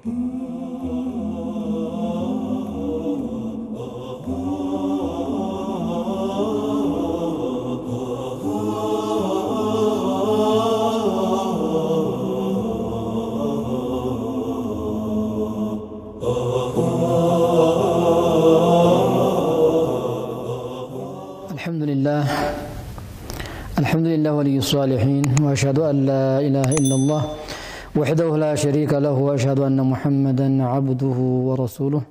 الحمد لله الحمد لله ولي الصالحين وأشهد أن لا إله وحده لا شريك له وأشهد أن محمدا عبده ورسوله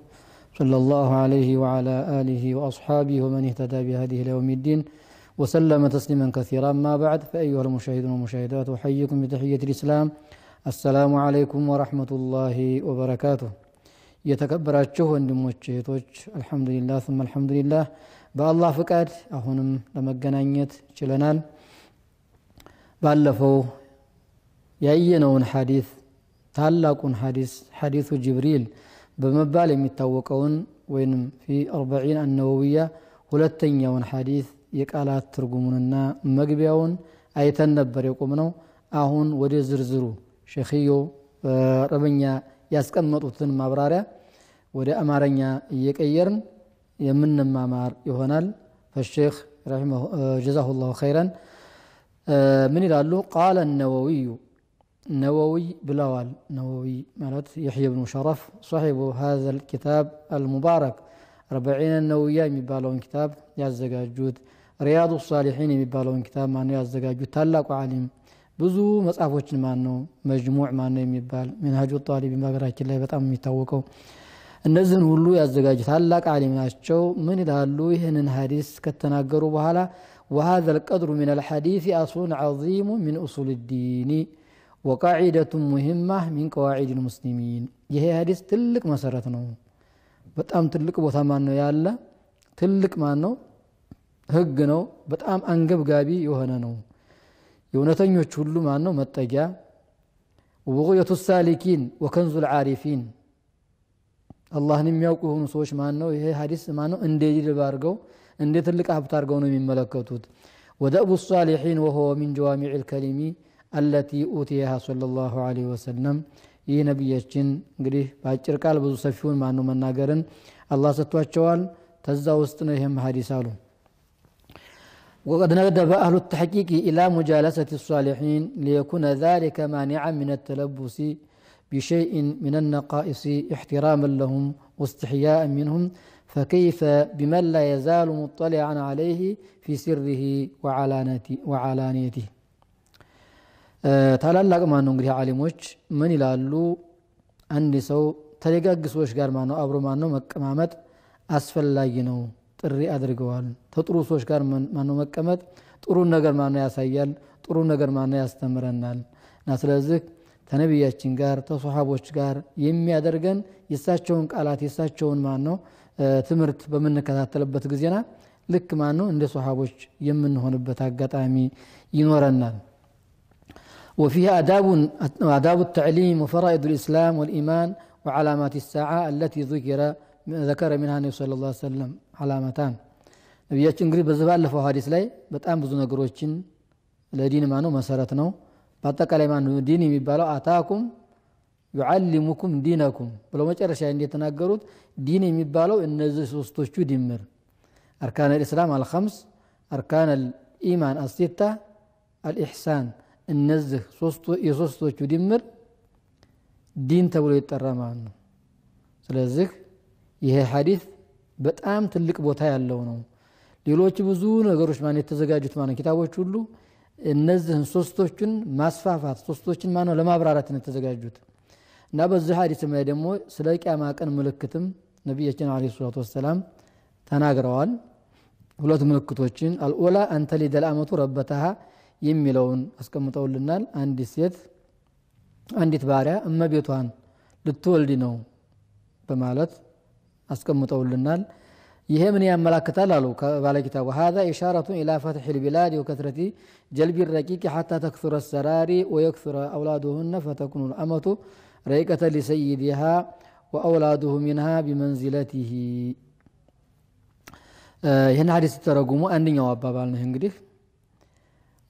صلى الله عليه وعلى آله وأصحابه ومن اهتدى بهديه ليوم الدين وسلم تسليما كثيرا ما بعد فأيها المشاهدون والمشاهدات أحييكم بتحية الإسلام السلام عليكم ورحمة الله وبركاته የተከበራችሁ ወንድሞች الحمد لله ثم አልሐምዱሊላህ በአላህ لما አሁንም شلنان ችለናል فو ያየነውን ሐዲስ ታላቁን ሐዲስ ሐዲሱ ጅብሪል በመባል የሚታወቀውን ወይንም ፊ አርበዒን አነወውያ ሁለተኛውን ሐዲስ የቃላት ትርጉሙንና መግቢያውን አይተን ነበር የቆምነው አሁን ወደ ዝርዝሩ ሸክዮ በአረበኛ ያስቀመጡትን ማብራሪያ ወደ አማርኛ እየቀየርን የምንማማር ይሆናል فالشيخ رحمه جزاه الله خيرا من الالو قال النووي نووي بلوال نووي مالت يحيى بن شرف صاحب هذا الكتاب المبارك ربعين النووية مبالون كتاب يزدقى جود رياض الصالحين مبالون كتاب مانو يا جود تلاق عالم بزو مسافة مانو مجموع مانو مبال من هجو الطالب مبالا كلا بتأم ميتوكو النزن هلو يا جود تلاق عالم شو من الهلو يهنن هاريس كتناقرو بهالا وهذا القدر من الحديث أصول عظيم من أصول الديني وقاعدة مهمة من قواعد المسلمين يه حديث تلك مسرت نو بتام تلك بوتا ما نو تلك ما نو حق نو بتام انغب غابي يوهنا نو يونتنيو تشولو ما نو متجا وغوية السالكين وكنز العارفين الله نم يوكو هم سوش ما نو يه حديث ما نو اندي جيل بارغو اندي تلك ابتارغو نو من ملكوتوت ودأب الصالحين وهو من جوامع الكلمين التي أوتيها صلى الله عليه ይህ ነቢያችን እንግዲህ በአጭር ቃል ብዙ ሰፊውን ማኑ መናገርን አላህ ሰጥቷቸዋል ተዛ ውስጥ ነው ይህም ሀዲስ አሉ وقد ندب أهل التحقيق إلى مجالسة الصالحين ليكون ذلك مانعا من التلبس بشيء من النقائص احتراما لهم واستحياء منهم فكيف بمن لا يزال مطلعا عليه في سره وعلانيته ታላላቅ ማን ነው እንግዲህ አሊሞች ምን ይላሉ? አንድ ሰው ተደጋግ ሰዎች ጋር ነው አብሮ ነው መቀማመጥ አስፈላጊ ነው ጥሪ አድርገዋል። ተጥሩ ሰዎች ጋር ነው መቀመጥ ጥሩ ነገር ነው ያሳያል፣ ጥሩ ነገር ነው ያስተምረናል። እና ስለዚህ ከነቢያችን ጋር ተሶሓቦች ጋር የሚያደርገን የእሳቸውን ቃላት የእሳቸውን ነው ትምህርት በምንከታተልበት ጊዜና ልክ ነው እንደ ሶሓቦች የምንሆንበት አጋጣሚ ይኖረናል። وفيها آداب آداب التعليم وفرائض الإسلام والإيمان وعلامات الساعة التي ذكر ذكر منها النبي صلى الله عليه وسلم علامتان ነቢያችን እንግዲህ በዚህ ባለፈው ሀዲስ ላይ በጣም ብዙ ነገሮችን ما نو ديني ነው آتاكم يعلمكم دينكم የሚባለው ما ዩዓሊሙኩም ዲነኩም ብለው መጨረሻ እንደተናገሩት ዲን የሚባለው እነዚህ ሶስቶቹ ድምር አርካን አልእስላም አልከምስ አርካን አልኢማን አስቴታ الإحسان እነዚህ የሶስቶቹ ድምር ዲን ተብሎ ይጠራ ማለት ነው። ስለዚህ ይሄ ሀዲት በጣም ትልቅ ቦታ ያለው ነው። ሌሎች ብዙ ነገሮች ማለት የተዘጋጁት ማለት ኪታቦች ሁሉ እነዚህን ሶስቶቹን ማስፋፋት ሶስቶችን ማነው ለማብራራት ነው የተዘጋጁት እና በዚህ ሀዲስም ላይ ደግሞ ስለ ቅያማ ቀን ምልክትም ነቢያችን ዓለይሂ ሰላቱ ወሰላም ተናግረዋል። ሁለት ምልክቶችን አልኦላ አንተሊደል አመቱ ረበተሃ የሚለውን አስቀምጠውልናል አንዲት ሴት አንዲት ባሪያ እመቤቷን ልትወልድ ነው በማለት አስቀምጠውልናል ይሄ ምን ያመላክታል አሉ ባለኪታቡ ሀዛ ኢሻረቱን ኢላ ፈትሕ ልቢላድ ወከትረቲ ጀልቢ ረቂቅ ሓታ ተክሱረ ሰራሪ ወየክሱረ አውላድሁነ ፈተኩኑ ልአመቱ ረይቀተ ሊሰይድሃ ወአውላድሁ ሚንሃ ቢመንዚለትህ ይህን ሀዲስ ተተረጉሙ አንደኛው አባባል ነው እንግዲህ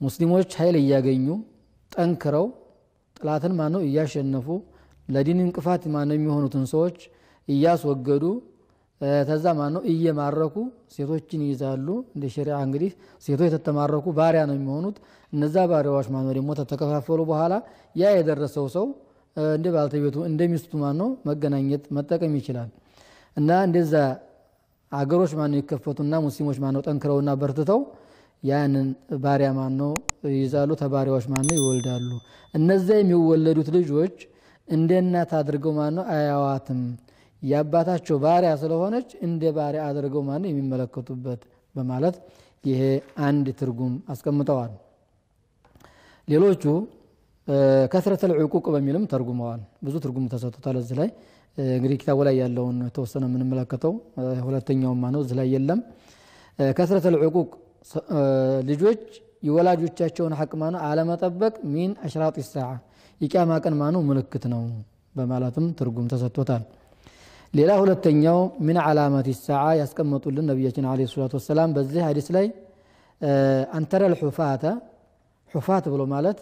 ሙስሊሞች ኃይል እያገኙ ጠንክረው ጥላትን ማኖ እያሸነፉ ለዲን እንቅፋት ማነው የሚሆኑትን ሰዎች እያስወገዱ ተዛ ማነው እየማረኩ ሴቶችን ይይዛሉ። እንደ ሸሪዓ እንግዲህ ሴቶች የተተማረኩ ባሪያ ነው የሚሆኑት። እነዛ ባሪያዎች ማነው ደግሞ ተተከፋፈሉ በኋላ ያ የደረሰው ሰው እንደ ባልተቤቱ እንደ ሚስቱ ማነው መገናኘት መጠቀም ይችላል። እና እንደዛ አገሮች ማነው ይከፈቱና ሙስሊሞች ማነው ጠንክረውና በርትተው ያንን ባሪያ ማኖ ይይዛሉ፣ ተባሪያዎች ማነው ይወልዳሉ። እነዚያ የሚወለዱት ልጆች እንደ እናት አድርገው ማኖ አያዋትም። የአባታቸው ባሪያ ስለሆነች እንደ ባሪያ አድርገው ማኖ የሚመለከቱበት በማለት ይሄ አንድ ትርጉም አስቀምጠዋል። ሌሎቹ ከስረት ልዕቁቅ በሚልም ተርጉመዋል። ብዙ ትርጉም ተሰጥቶታል። እዚህ ላይ እንግዲህ ኪታቡ ላይ ያለውን የተወሰነ የምንመለከተው ሁለተኛውማ ነው፣ እዚህ ላይ የለም። ከስረት ልዕቁቅ ልጆች የወላጆቻቸውን ሐቅ ማኑ አለመጠበቅ ሚን አሽራጢ ሰዓ የቂያማ ቀን ማኑ ምልክት ነው በማለትም ትርጉም ተሰጥቶታል። ሌላ ሁለተኛው ሚን ዓላማት ሰዓ ያስቀመጡልን ነቢያችን ዓለይሂ ሰላቱ ወሰላም በዚህ ሀዲስ ላይ አንተረል ሑፋተ ሑፋት ብሎ ማለት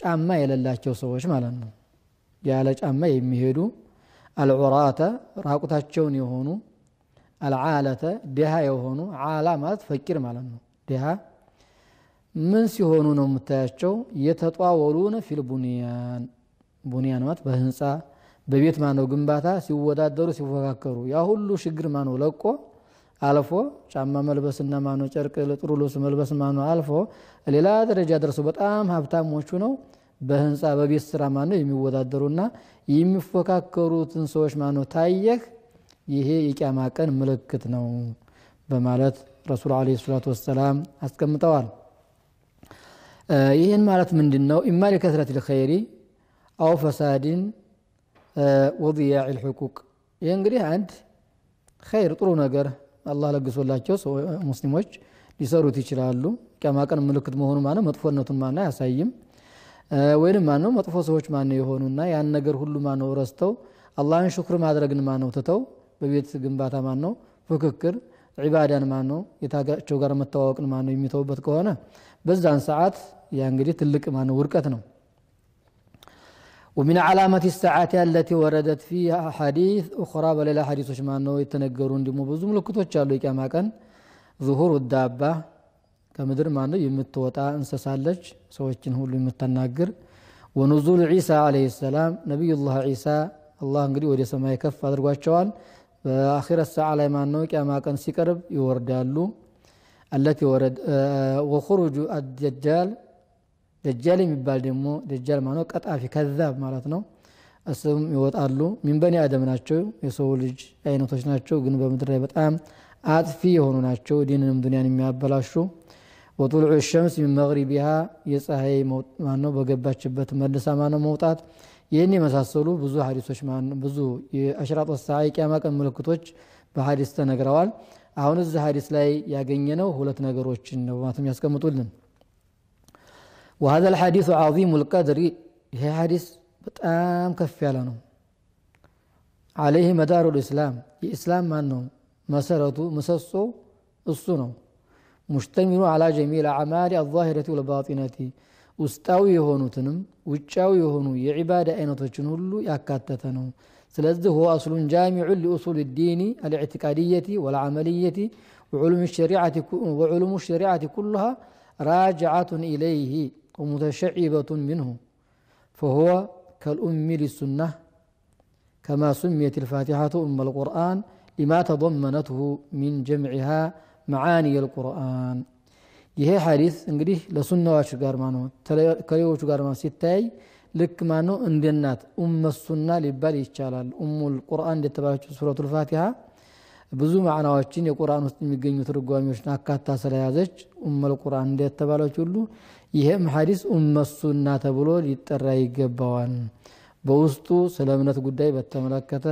ጫማ የሌላቸው ሰዎች ማለት ነው። ያለ ጫማ የሚሄዱ አልዑራተ ራቁታቸውን የሆኑ አልዓለተ ድሃ የሆኑ ዓላ ማለት ፈቂር ማለት ነው። ድሃ ምን ሲሆኑ ነው የምታያቸው? የተጧወሉነ ፊል ቡንያን ቡንያን ማለት በህንፃ በቤት ማነው ግንባታ ሲወዳደሩ ሲፎካከሩ ያ ሁሉ ችግር ማነው ለቆ አልፎ ጫማ መልበስና ማነው ጨርቅ ጥሩ ልብስ መልበስ ማነው አልፎ ሌላ ደረጃ ደርሶ በጣም ሀብታሞቹ ነው በህንፃ በቤት ስራ ማነው የሚወዳደሩና የሚፎካከሩትን ሰዎች ማነው ታየህ ይሄ የቂያማ ቀን ምልክት ነው በማለት ረሱል አለ ሰላቱ ወሰላም አስቀምጠዋል ይህን ማለት ምንድን ነው ኢማ ሊከስረት ልኸይሪ አው ፈሳድን ወضያዕ ልሕቁቅ ይህ እንግዲህ አንድ ኸይር ጥሩ ነገር አላህ ለግሶላቸው ሙስሊሞች ሊሰሩት ይችላሉ ቂያማ ቀን ምልክት መሆኑ ማነው መጥፎነቱን ማና አያሳይም ወይንም ማነው መጥፎ ሰዎች ማነው የሆኑና ያን ነገር ሁሉ ማነው ረስተው አላህን ሽኩር ማድረግን ማነው ትተው በቤት ግንባታ ማን ነው ፍክክር ዒባዳን ማን ነው የታጋቸው ጋር መተዋወቅን ማን ነው የሚተውበት ከሆነ በዛን ሰዓት ያ እንግዲህ ትልቅ ማን ውርቀት ነው ومن علامات الساعة التي وردت فيها حديث أخرى بل حديث ما أنه يتنقرون دمو بزم لكتو تشالو كما كان ظهور الدابة كمدر ما أنه يمتوتا انسسالج سوچن هو يمتناقر ونزول عيسى عليه السلام نبي الله عيسى الله انقري ودي سماء كف أدرقوا በአኺረት ሰዓ ላይ ማን ቅያማ ቀን ሲቀርብ ይወርዳሉ። አለቲ ወረድ ወኹሩጁ አደጃል ደጃል የሚባል ደግሞ ደጃል ማነው ቀጣፊ ከዛብ ማለት ነው። እሱም ይወጣሉ። ሚን በኒ አደም ናቸው፣ የሰው ልጅ አይነቶች ናቸው። ግን በምድር ላይ በጣም አጥፊ የሆኑ ናቸው፣ ዲንንም ዱንያን የሚያበላሹ ወጡልዑ ሸምስ ሚን መግሪቢሃ የፀሐይ ማነው በገባችበት መልሳ ማነው መውጣት ይህን የመሳሰሉ ብዙ ሀዲሶች ብዙ የአሽራጦ ሰዓ የቅያማ ቀን ምልክቶች በሀዲስ ተነግረዋል አሁን እዚህ ሀዲስ ላይ ያገኘነው ሁለት ነገሮችን ነው በማለትም ያስቀምጡልን وهذا الحديث عظيم القدر ይሄ ሀዲስ በጣም ከፍ ያለ ነው عليه مدار الإسلام الإسلام ما ነው መሰረቱ ምሰሶው እሱ ነው مشتمل على جميع الأعمال الظاهرة والباطنة ውስጣዊ የሆኑትንም ውጫዊ የሆኑ የዒባዳ አይነቶችን ሁሉ ያካተተ ነው ስለዚህ هو أصل جامع لأصول الدين الاعتقادية والعملية وعلوم الشريعة وعلوم الشريعة كلها راجعة إليه ومتشعبة منه فهو كالأم للسنة كما سميت الفاتحة أم القرآن لما تضمنته من جمعها معاني القرآن ይሄ ሐዲስ እንግዲህ ለሱናዎች ጋር ነው ከሌሎቹ ጋር ሲታይ ልክ ማ እንደናት ኡመ ሱና ሊባል ይቻላል። ኡሙል ቁርአን እንደተባለችው ሱረቱ ልፋቲሃ ብዙ ማዕናዎችን የቁርአን ውስጥ የሚገኙ ትርጓሚዎችን አካታ ስለያዘች ኡመ ቁርአን እንደተባለች ሁሉ ይሄም ሐዲስ ኡመ ሱና ተብሎ ሊጠራ ይገባዋል። በውስጡ ስለ እምነት ጉዳይ በተመለከተ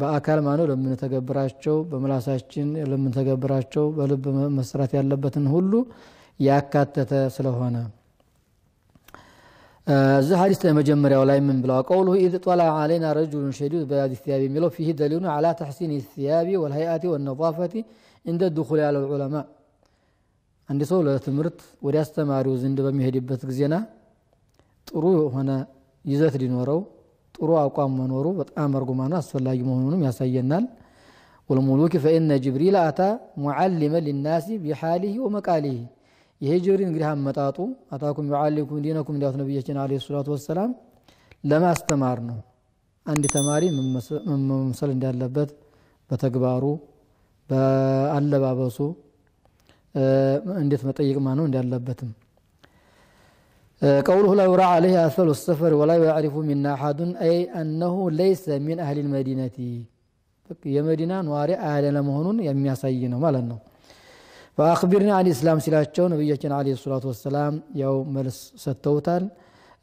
በአካል ማኑ ለምንተገብራቸው በምላሳችን ለምንተገብራቸው በልብ መስራት ያለበትን ሁሉ ያካተተ ስለሆነ እዚህ ሀዲስ መጀመሪያው ላይ ምን ብለዋል? ቀውሉ ኢዝ ጠላ ዓለይና ረጁሉን ሸዲድ በያድ ሲያቢ የሚለው ፊህ ደሊሉ አላ ተሕሲን ሲያቢ ወልሀይአቲ ወነፋፈቲ እንደ ድኹል ያለው ዑለማ አንድ ሰው ለትምህርት ወደ አስተማሪው ዘንድ በሚሄድበት ጊዜና ጥሩ የሆነ ይዘት ሊኖረው ጥሩ አቋም መኖሩ በጣም እርጉማና አስፈላጊ መሆኑንም ያሳየናል ወልሙሉክ ፈኢነ ጅብሪል አታ ሙዓሊመ ሊናሲ ቢሓሊህ ወመቃሊህ ይሄ ጅብሪል እንግዲህ አመጣጡ አታኩም ዩዓሊኩም ዲነኩም እንዲያት ነቢያችን አለ ሰላቱ ወሰላም ለማስተማር ነው አንድ ተማሪ መምሰል እንዳለበት በተግባሩ በአለባበሱ እንዴት መጠየቅ ማነው እንዳለበትም قوله لا يرى عليه أثر السفر ولا يعرف منا أحد أي أنه ليس من أهل المدينة يا مدينة نواري أهل የሚያሳይ ነው ማለት ما በአክቢርና فأخبرنا عن الإسلام سلاحة አለ عليه الصلاة والسلام يوم ستوتال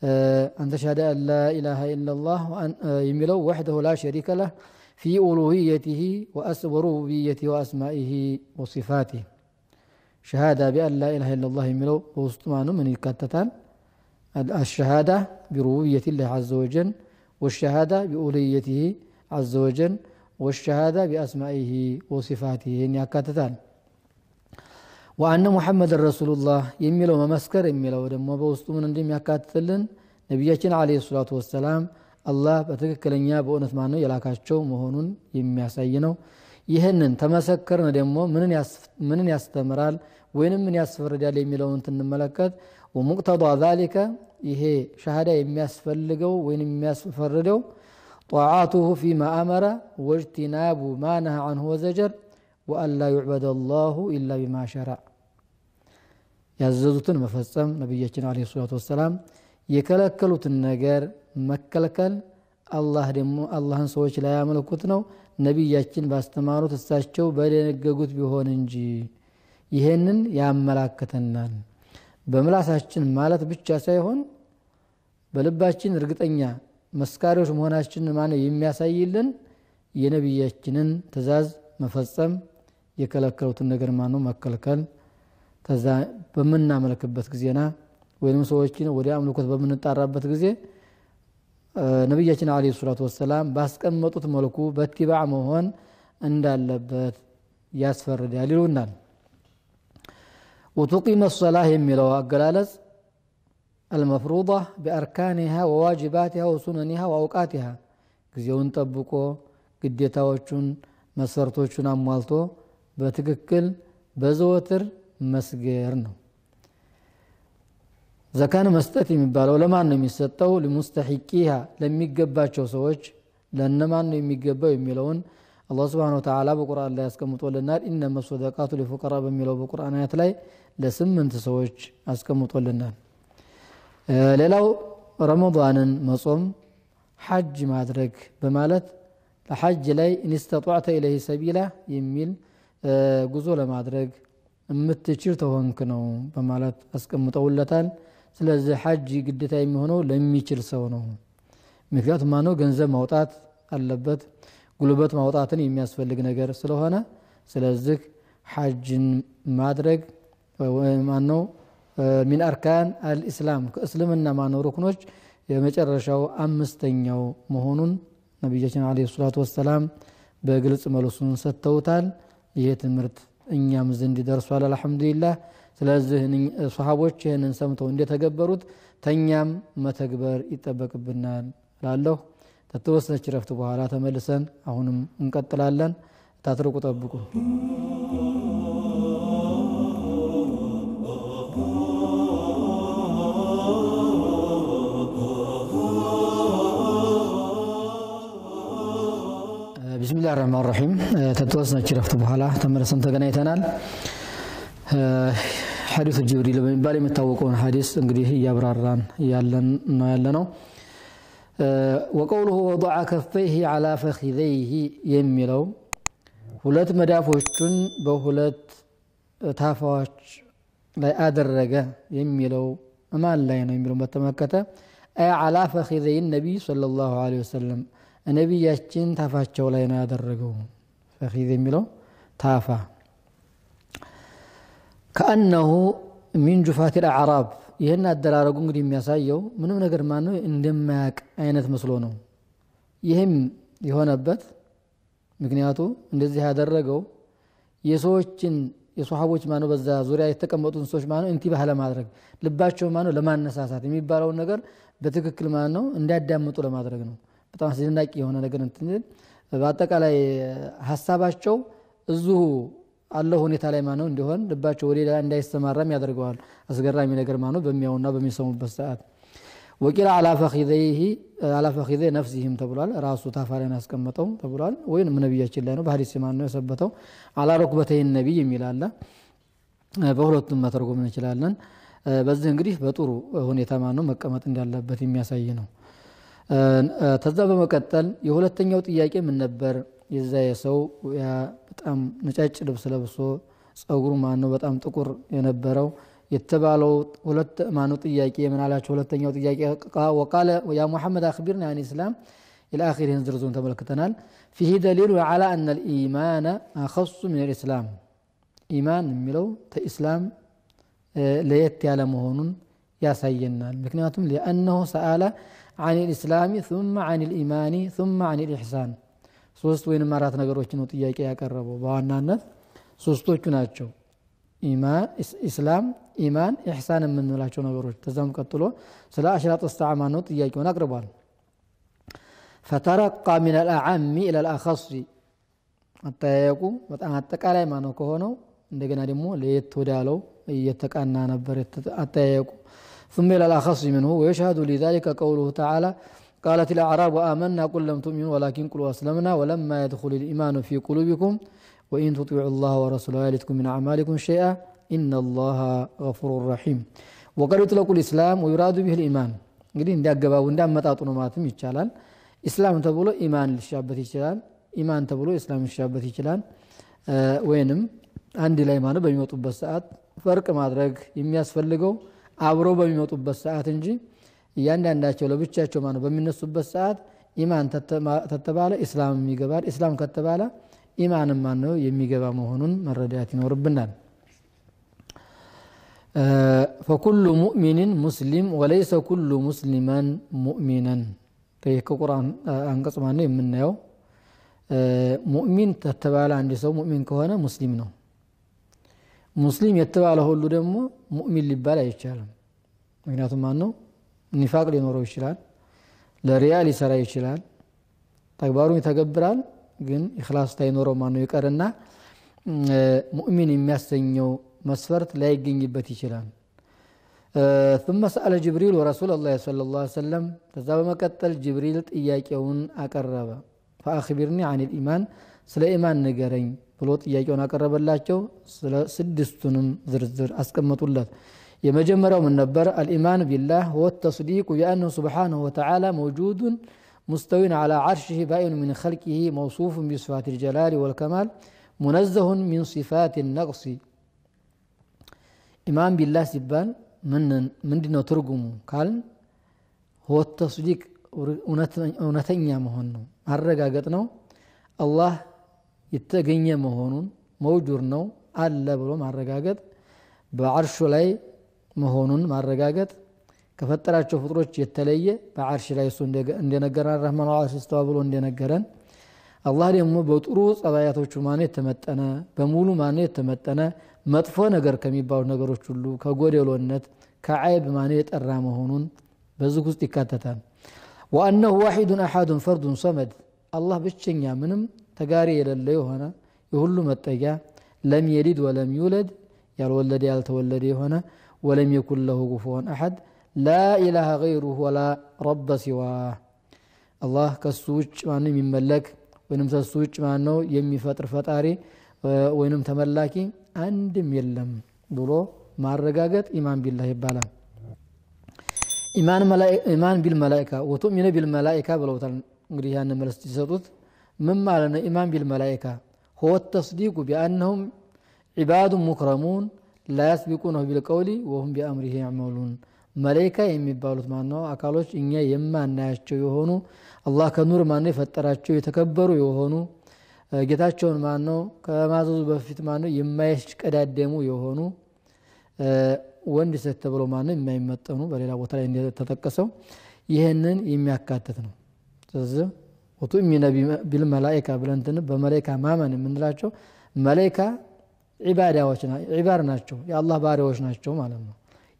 آه، أن تشهد أن لا إله إلا الله وأن آه، يملو وحده لا شريك له في ألوهيته وربوبيته وأسمائه وصفاته شهادة بأن لا إله إلا الله يملو وسطمان من الكتتان አሸሃዳ بربوبية الله عز وجل والشهادة بأوليته عز وجل والشهادة بأسمائه وصفاته ያካትታል ወአነ ሙሐመድ ረሱሉላህ የሚለው መመስከር የሚለው ደግሞ በውስጡ ምን እንደሚያካትትልን ነቢያችን አለ ሰላቱ ወሰላም አላህ በትክክለኛ በእውነት ማነው የላካቸው መሆኑን የሚያሳይ ነው ይህንን ተመሰከርን ደግሞ ምንን ያስተምራል ወይንም ምን ያስፈርዳል የሚለውን ትንመለከት ومقتضى ذلك هي إيه شهادة يمياس فلقو وين يمياس فردو طاعته فيما أمر واجتناب ما نهى عنه وزجر وأن لا يعبد الله إلا بما شرع يزدت نبي نبينا عليه الصلاة والسلام يكلكل النجار مكلكل الله دم الله سويش لا يعمل كتنو نبينا باستمارو تستاشو بلين قوت بهون انجي يهنن يعمل كتنان በምላሳችን ማለት ብቻ ሳይሆን በልባችን እርግጠኛ መስካሪዎች መሆናችን ማን የሚያሳይልን የነቢያችንን ትእዛዝ መፈጸም የከለከሉትን ነገር ማኑ መከልከል ከዛ ጊዜና ወይም ሰዎችን ወደ አምልኮት በምንጣራበት ጊዜ ነቢያችን አለ ሰላቱ ወሰላም ባስቀመጡት መልኩ በትባዕ መሆን እንዳለበት ያስፈርዳል ይሉናል። وتقيم الصلاة ملوى قلالز المفروضة بأركانها وواجباتها وسننها وأوقاتها كزيون تبكو قديتا وشن مسرتو شن أموالتو بتككل بزوتر مسجيرنو إذا كان مستطيع من بالا ولا معنى مستطيع لمستحقيها لم يقبع شو سويش لأن معنى يقبع يميلون አላህ ስብሓን ተዓላ በቁርአን ላይ ያስቀምጦልናል ኢነመ ሶደቃቱ ሊፉቀራ በሚለው በቁርአን አያት ላይ ለስምንት ሰዎች አስቀምጦልናል ሌላው ረመዳንን መጾም ሐጅ ማድረግ በማለት ለሐጅ ላይ ኢንስተጧዕተ ኢለህ ሰቢላ የሚል ጉዞ ለማድረግ የምትችል ተሆንክ ነው በማለት አስቀምጠውለታል ስለዚህ ሐጅ ግዴታ የሚሆነው ለሚችል ሰው ነው ምክንያቱም ማነው ገንዘብ ማውጣት አለበት ጉልበት ማውጣትን የሚያስፈልግ ነገር ስለሆነ ስለዚህ ሐጅን ማድረግ ማነው ሚን አርካን አልኢስላም ከእስልምና ማነው ሩክኖች የመጨረሻው አምስተኛው መሆኑን ነቢያችን አለ ሰላቱ ወሰላም በግልጽ መልሱን ሰጥተውታል ይሄ ትምህርት እኛም ዘንድ ደርሷል አልሐምዱሊላህ ስለዚህ ሰሃቦች ይህንን ሰምተው እንደተገበሩት ተኛም መተግበር ይጠበቅብናል ላለሁ ከተወሰነች ረፍት በኋላ ተመልሰን አሁንም እንቀጥላለን ታትርቁ ጠብቁ بسم الله الرحمن الرحيم تتوسنا شرفت بحالة تمرسن تغني تنال حديث الجبريل بالي متوقعون حديث انقريه يابرار ران يالن نو يالنو آه، وقوله وضع كفيه على فخذيه يميلو ولت مدافوشن بولت تافوش لا أدر ادرغا يميلو ما لا يميلو متمكتا اي على فخذي النبي صلى الله عليه وسلم النبي ياشين تافاش ولا ينادرغو فخذي ميلو تافا كانه من جفات الاعراب ይህን አደራረጉ እንግዲህ የሚያሳየው ምንም ነገር ማን እንደማያቅ አይነት መስሎ ነው። ይህም የሆነበት ምክንያቱ እንደዚህ ያደረገው የሰዎችን የሶሐቦች ማኑ በዛ ዙሪያ የተቀመጡን ሰዎች ማነው እንቲባህ ለማድረግ ልባቸው ማነው ለማነሳሳት የሚባለውን ነገር በትክክል ማነው እንዲያዳምጡ ለማድረግ ነው። በጣም አስደናቂ የሆነ ነገር በአጠቃላይ ሀሳባቸው እዙሁ አለ ሁኔታ ላይ ማነው እንዲሆን ልባቸው ወደ ሌላ እንዳይስተማራም ያደርገዋል። አስገራሚ ነገር ማነው በሚያውና በሚሰሙበት ሰዓት ወቂል አላ ፈኺዘይ ነፍሲህም ተብሏል። ራሱ ታፋ ላይ ያስቀመጠው ተብሏል። ወይም ነቢያችን ላይ ነው በሀዲስ ማን ነው የሰበተው አላ ረኩበተይን ነቢይ የሚል አለ። በሁለቱም መተርጎም እንችላለን። በዚህ እንግዲህ በጥሩ ሁኔታ ማነው መቀመጥ እንዳለበት የሚያሳይ ነው። ተዛ በመቀጠል የሁለተኛው ጥያቄ ምን ነበር? يزاي سو ويا بتأم نجاتش لبس لبسو صغرو مانو بتأم تقر ينبرو يتبع لو ولت مانو تيجي من على شولت تيجي وتيجي وقال ويا محمد أخبرنا عن الإسلام إلى آخر ينزرزون تبع الكتنال فيه دليل على أن الإيمان أخص من الإسلام إيمان ملو تإسلام ليت على مهون يا سينا لأنه سأل عن الإسلام ثم عن الإيمان ثم عن الإحسان ሶስት ወይንም አራት ነገሮች ነው ጥያቄ ያቀረበው በዋናነት ሶስቶቹ ናቸው ኢስላም ኢማን ኢሕሳን የምንላቸው ነገሮች ተዛም ቀጥሎ ስለ አሽራጥ ስተዓማ ነው ጥያቄውን አቅርቧል ፈተረቃ ምን አልአዓሚ ኢላ ልአኸሲ አጠያየቁ በጣም አጠቃላይ ማነው ከሆነው እንደገና ደግሞ ለየት ወዳለው እየተቃና ነበር አጠያየቁ ثم إلى الأخص منه ويشهد لذلك قوله تعالى قالت الأعراب آمنا قل لم تؤمنوا ولكن قلوا أسلمنا ولما يدخل الإيمان في قلوبكم وإن تطيعوا الله ورسوله يلتكم من أعمالكم شيئا إن الله غفور رحيم وقد يطلق الإسلام ويراد به الإيمان እንግዲህ እንዲያገባቡ እንዳመጣጡ ነው ማለትም ይቻላል ኢስላም ተብሎ ኢማን ሊሻበት ይችላል ኢማን ተብሎ ኢስላም ሊሻበት ይችላል ወይንም አንድ ላይ ማለት በሚመጡበት ሰዓት ፈርቅ يمياس فلقو عبرو በሚመጡበት ሰዓት እንጂ እያንዳንዳቸው ለብቻቸው ማነው በሚነሱበት ሰዓት ኢማን ተተባለ ኢስላም ይገባል። ኢስላም ከተባለ ኢማንም ማነው የሚገባ መሆኑን መረዳት ይኖርብናል። ፈኩሉ ሙእሚኒን ሙስሊም ወለይሰ ኩሉ ሙስሊመን ሙእሚናን ከቁርአን አንቀጽ ማነው የምናየው ሙእሚን ተተባለ አንድ ሰው ሙእሚን ከሆነ ሙስሊም ነው። ሙስሊም የተባለ ሁሉ ደግሞ ሙእሚን ሊባል አይቻልም። ምክንያቱም ማነው ኒፋቅ ሊኖረው ይችላል። ለሪያ ሊሰራ ይችላል። ተግባሩን ይተገብራል፣ ግን ኢኽላስ ታይኖረው ማነው ይቀርና ሙእሚን የሚያሰኘው መስፈርት ላይገኝበት ይችላል። ثم سأل جبريل ورسول الله صلى ከዛ በመቀጠል ጅብሪል ጥያቄውን አቀረበ። ፈአኽቢርኒ አን ልኢማን ስለ ኢማን ንገረኝ ብሎ ጥያቄውን አቀረበላቸው። ስለ ስድስቱንም ዝርዝር አስቀመጡለት። የመጀመሪያው ምን ነበር አልኢማን ቢላህ ወተስዲቁ ቢአነሁ ስብሓንሁ ወተዓላ መውጁዱን مستو على عرشه بائن من خلقه موصوف بصفات الجلال والكمال منزه من صفات النقص إمام بالله سبان من من دينو ترقم قال هو التصديق እውነተኛ መሆን ነው ማረጋገጥ ነው አላህ የተገኘ መሆኑን መውጁር ነው አለ ብሎ ማረጋገጥ በአርሹ ላይ መሆኑን ማረጋገጥ ከፈጠራቸው ፍጥሮች የተለየ በአርሽ ላይ እሱ እንደነገረን ረህማን አርሽ ስተዋ ብሎ እንደነገረን አላህ ደግሞ በጥሩ ጸባያቶቹ ማነ የተመጠነ በሙሉ ማነ የተመጠነ መጥፎ ነገር ከሚባሉ ነገሮች ሁሉ ከጎደሎነት ከአይብ ማነ የጠራ መሆኑን በዚህ ውስጥ ይካተታል ወአነሁ ዋሒዱን አሓዱን ፈርዱን ሶመድ አላህ ብቸኛ ምንም ተጋሪ የሌለ የሆነ የሁሉ መጠጊያ ለም የሊድ ወለም ይውለድ ያልወለደ ያልተወለደ የሆነ ولم يكن له كفوا أحد لا إله غيره ولا رب سواه الله كسوج ما من ملك وينم سوج ما نو يمي فتر فتاري وينم تملاكي عند يلم بلو ما رجعت إيمان بالله بالا إيمان, إيمان بالملائكة وتؤمن بالملائكة بلو تل እንግዲህ ያን መልስ ሲሰጡት ምን ማለት ነው ኢማን ቢል መላይካ ሆወ ተስዲቁ ላያስቢቁ ነው ቢልቀውሊ ወሁም ቢአምሪ ያዕመሉን መላይካ የሚባሉት ማነው አካሎች እኛ የማናያቸው የሆኑ አላህ ከኑር ማነው የፈጠራቸው የተከበሩ የሆኑ ጌታቸውን ማነው ከማዘዙ በፊት ማነው የማይሽቀዳደሙ የሆኑ ወንድ ሴት ተብለው ማነው የማይመጠኑ በሌላ ቦታ ላይ እንደተጠቀሰው ይህንን የሚያካትት ነው ስለዚህ ወቱእሚነ ቢልመላይካ ብለንትን በመላይካ ማመን የምንላቸው መላይካ ዒባዳዎች ዒባድ ናቸው የአላህ ባሪያዎች ናቸው ማለት ነው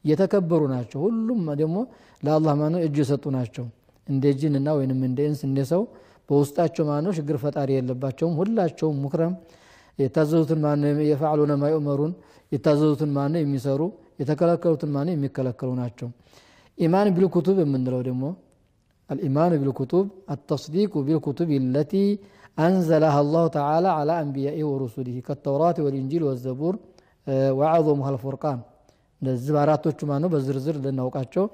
የተከበሩ ናቸው ሁሉም ደግሞ ለአላህ ማነው እጅ የሰጡ ናቸው እንደ ጅን ና ወይንም እንደ እንስ እንደ ሰው በውስጣቸው ማነው ችግር ፈጣሪ የለባቸውም ሁላቸውም ሙክረም የታዘዙትን ማነ የፈዕሉነ ማ የታዘዙትን ማነ የሚሰሩ የተከለከሉትን ማነ የሚከለከሉ ናቸው ኢማን ቢልኩቱብ የምንለው ደግሞ አልኢማኑ ቢልኩቱብ አተስዲቁ ቢልኩቱብ ለቲ أنزلها الله تعالى على أنبيائه ورسله كالتوراة والإنجيل والزبور وعظمها الفرقان እነዚህ በአራቶቹ ማነው በዝርዝር ልናውቃቸው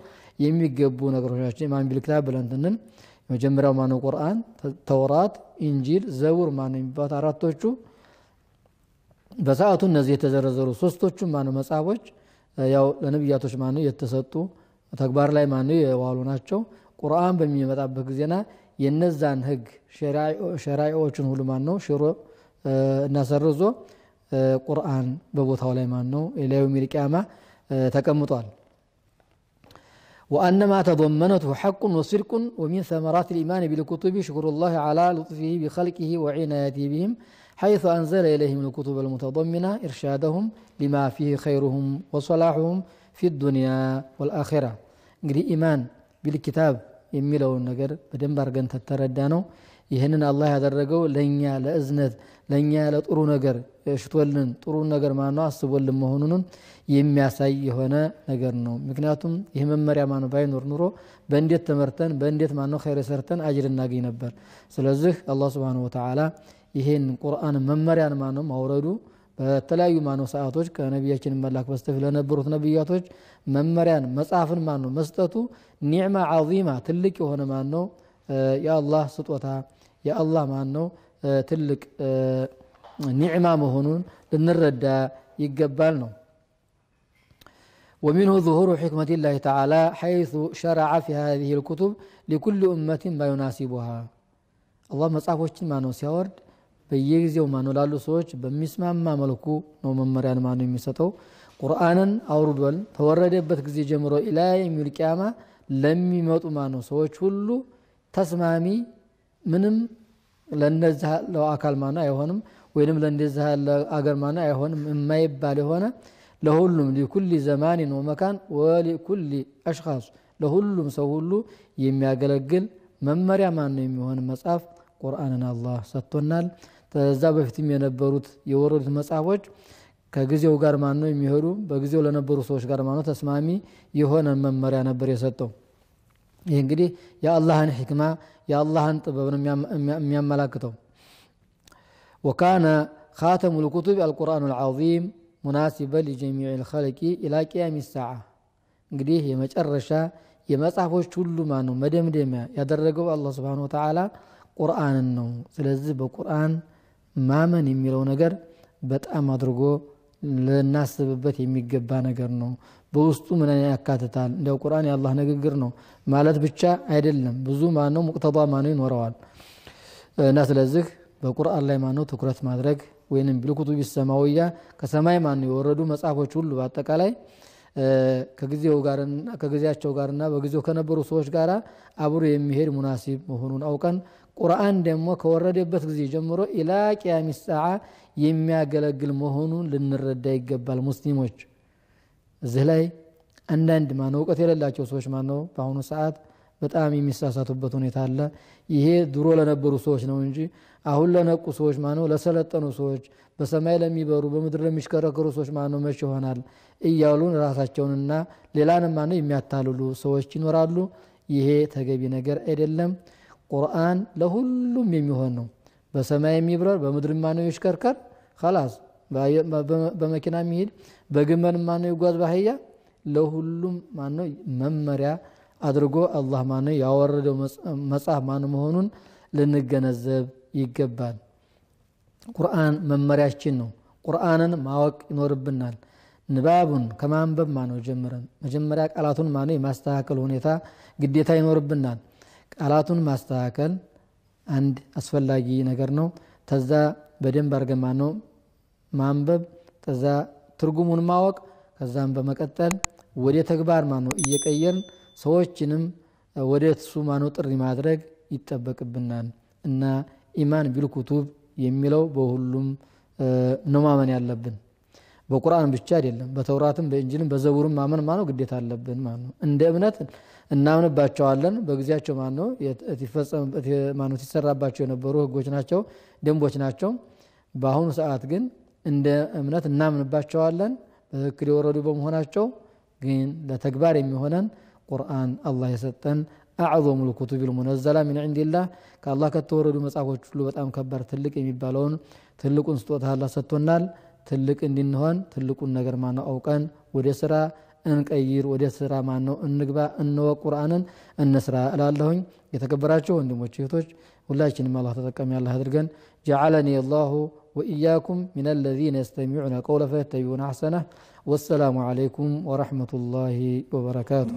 የሚገቡ ነገሮች ናቸው ኢማን ቢልክታብ ብለን ትንል የመጀመሪያው ማነው ቁርአን ተውራት ኢንጂል ዘቡር ማነው የሚባሉት አራቶቹ በሰዓቱ እነዚህ የተዘረዘሩ ሶስቶቹ ማነው መጽሐፎች ያው ለነቢያቶች ማነው የተሰጡ ተግባር ላይ ማነው የዋሉ ናቸው ቁርአን በሚመጣበት ጊዜና የነዛን ህግ ሸራኢዎችን ሁሉ ማን ነው ሽሮ እናሰርዞ ቁርአን በቦታው ላይ ማን ነው ለየውም ልቅያማ ተቀምጧል وأن تضمنته حق وصدق ومن ثمرات الإيمان بالكتب شكر الله على لطفه بخلقه وعنايته بهم حيث أنزل إليهم الكتب المتضمنة إرشادهم لما فيه خيرهم وصلاحهم في الدنيا والآخرة إيمان بالكتاب የሚለውን ነገር በደንብ አድርገን ተተረዳ ነው። ይህንን አላህ ያደረገው ለእኛ ለእዝነት ለእኛ ለጥሩ ነገር እሽቶልን ጥሩ ነገር ማን ነው አስቦልን መሆኑንም የሚያሳይ የሆነ ነገር ነው። ምክንያቱም ይህ መመሪያ ማን ባይኖር ኑሮ በእንዴት ተመርተን በእንዴት ማን ነው ኸይር ሰርተን አጅር እናገኝ ነበር። ስለዚህ አላ ስብን ወተላ ይህን ቁርአን መመሪያን ማን ነው ማውረዱ በተለያዩ ማነው ሰዓቶች ከነቢያችን መላክ በስተፊት ለነበሩት ነቢያቶች መመሪያን መጽሐፍን ማን ነው መስጠቱ ኒዕማ ዓዚማ ትልቅ የሆነ ማን ነው የአላህ ስጦታ የአላህ ማን ነው ትልቅ ኒዕማ መሆኑን ልንረዳ ይገባል ነው ومنه ظهور حكمة الله تعالى حيث شرع في هذه الكتب لكل أمة ما يناسبها الله مصحف ما نو سيورد በየጊዜው ማኖላሉ ላሉ ሰዎች በሚስማማ መልኩ ነው መመሪያን ማኑ የሚሰጠው ቁርአንን አውርዶል ተወረደበት ጊዜ ጀምሮ ኢላ የሚል ቅያማ ለሚመጡ ማኑ ሰዎች ሁሉ ተስማሚ ምንም ለነዚህ ያለው አካል ማኑ አይሆንም ወይንም ለእንደዚህ ያለ አገር ማኑ አይሆንም የማይባል የሆነ ለሁሉም ሊኩል ዘማኒን ወመካን ወሊኩል አሽኻስ ለሁሉም ሰው ሁሉ የሚያገለግል መመሪያ ማን ነው የሚሆን መጽሐፍ ቁርአንን አላህ ሰጥቶናል ከዛ በፊትም የነበሩት የወረዱት መጽሐፎች ከጊዜው ጋር ማኖ የሚሄዱ በጊዜው ለነበሩ ሰዎች ጋር ማነው ተስማሚ የሆነ መመሪያ ነበር የሰጠው። ይህ እንግዲህ የአላህን ሕክማ የአላህን ጥበብ ነው የሚያመላክተው። ወካነ ካተሙ ልኩቱብ አልቁርአኑ ልዓዚም ሙናሲበ ሊጀሚዕ ልኸልቂ ኢላ ቅያሚ ሰዓ። እንግዲህ የመጨረሻ የመጽሐፎች ሁሉ ማነው መደምደሚያ ያደረገው አላህ ስብሓነ ወተዓላ ቁርአንን ነው። ስለዚህ በቁርአን ማመን የሚለው ነገር በጣም አድርጎ ልናስብበት የሚገባ ነገር ነው። በውስጡ ምን ያካትታል? እንደ ቁርአን የአላህ ንግግር ነው ማለት ብቻ አይደለም። ብዙ ማነው ሙቅተባ ማነው ይኖረዋል እና ስለዚህ በቁርአን ላይ ማነው ትኩረት ማድረግ ወይንም ቢልኩቱ ቢሰማውያ ከሰማይ ማነው የወረዱ መጽሐፎች ሁሉ በአጠቃላይ ከጊዜያቸው ጋርና በጊዜው ከነበሩ ሰዎች ጋር አብሮ የሚሄድ ሙናሲብ መሆኑን አውቀን ቁርአን ደግሞ ከወረደበት ጊዜ ጀምሮ ኢላ ቅያሚ ሰዓ የሚያገለግል መሆኑን ልንረዳ ይገባል ሙስሊሞች እዚህ ላይ አንዳንድ ማነው እውቀት የሌላቸው ሰዎች ማነው በአሁኑ ሰዓት በጣም የሚሳሳቱበት ሁኔታ አለ ይሄ ድሮ ለነበሩ ሰዎች ነው እንጂ አሁን ለነቁ ሰዎች ማነው ለሰለጠኑ ሰዎች በሰማይ ለሚበሩ በምድር ለሚሽከረከሩ ሰዎች ማነው መች ይሆናል እያሉን ራሳቸውንና ሌላንም ማነው የሚያታልሉ ሰዎች ይኖራሉ ይሄ ተገቢ ነገር አይደለም ቁርአን ለሁሉም የሚሆን ነው። በሰማይ የሚብረር በምድር ማነው ይሽከርከር ከላስ በመኪና የሚሄድ በግመን ማነው ይጓዝ ባህያ ለሁሉም ማነው መመሪያ አድርጎ አላህ ማነው ያወረደው መጽሐፍ ማን መሆኑን ልንገነዘብ ይገባል። ቁርአን መመሪያችን ነው። ቁርአንን ማወቅ ይኖርብናል። ንባቡን ከማንበብ ማነው ጀምረን መጀመሪያ ቃላቱን ማነው የማስተካከል ሁኔታ ግዴታ ይኖርብናል። ቃላቱን ማስተካከል አንድ አስፈላጊ ነገር ነው። ተዛ በደንብ አርገማ ነው ማንበብ፣ ተዛ ትርጉሙን ማወቅ፣ ከዛም በመቀጠል ወደ ተግባር ማኖ እየቀየርን ሰዎችንም ወደ እሱ ማኖ ጥሪ ማድረግ ይጠበቅብናል እና ኢማን ቢልኩቱብ የሚለው በሁሉም ነው ማመን ያለብን። በቁርአን ብቻ አይደለም፣ በተውራትም በእንጅልም በዘቡርም ማመን ማነው ግዴታ አለብን ማለት እንደ እምነት እናምንባቸዋለን። በጊዜያቸው ማነው ሲሰራባቸው የነበሩ ህጎች ናቸው፣ ደንቦች ናቸው። በአሁኑ ሰዓት ግን እንደ እምነት እናምንባቸዋለን። በትክክል የወረዱ በመሆናቸው ግን ለተግባር የሚሆነን ቁርአን አላህ የሰጠን አዕዞሙ ልኩቱብ ልሙነዘላ ሚን ዕንዲላህ ከአላህ ከተወረዱ መጽሐፎች ሁሉ በጣም ከባድ ትልቅ የሚባለውን ትልቁን ስጦታ አላህ ሰጥቶናል። ትልቅ እንድንሆን ትልቁን ነገር ማነው አውቀን ወደ ስራ እንቀይር፣ ወደ ስራ ማን ነው እንግባ፣ እንወቅ፣ ቁርአንን እንስራ እላለሁኝ። የተከበራችሁ ወንድሞች እህቶች፣ ሁላችንም አላህ ተጠቃሚ ያለህ አድርገን። ጀዓለኒ አላሁ ወኢያኩም ምን አለዚነ የስተሚዑነ ቀውለ ፈየተቢዑነ አሕሰነህ። ወሰላሙ ዓለይኩም ወረሕመቱላሂ ወበረካቱሁ።